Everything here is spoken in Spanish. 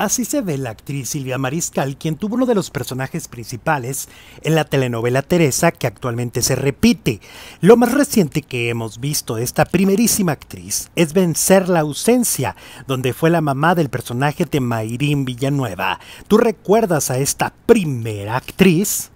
Así se ve la actriz Silvia Mariscal, quien tuvo uno de los personajes principales en la telenovela Teresa, que actualmente se repite. Lo más reciente que hemos visto de esta primerísima actriz es Vencer la ausencia, donde fue la mamá del personaje de Mayrín Villanueva. ¿Tú recuerdas a esta primera actriz?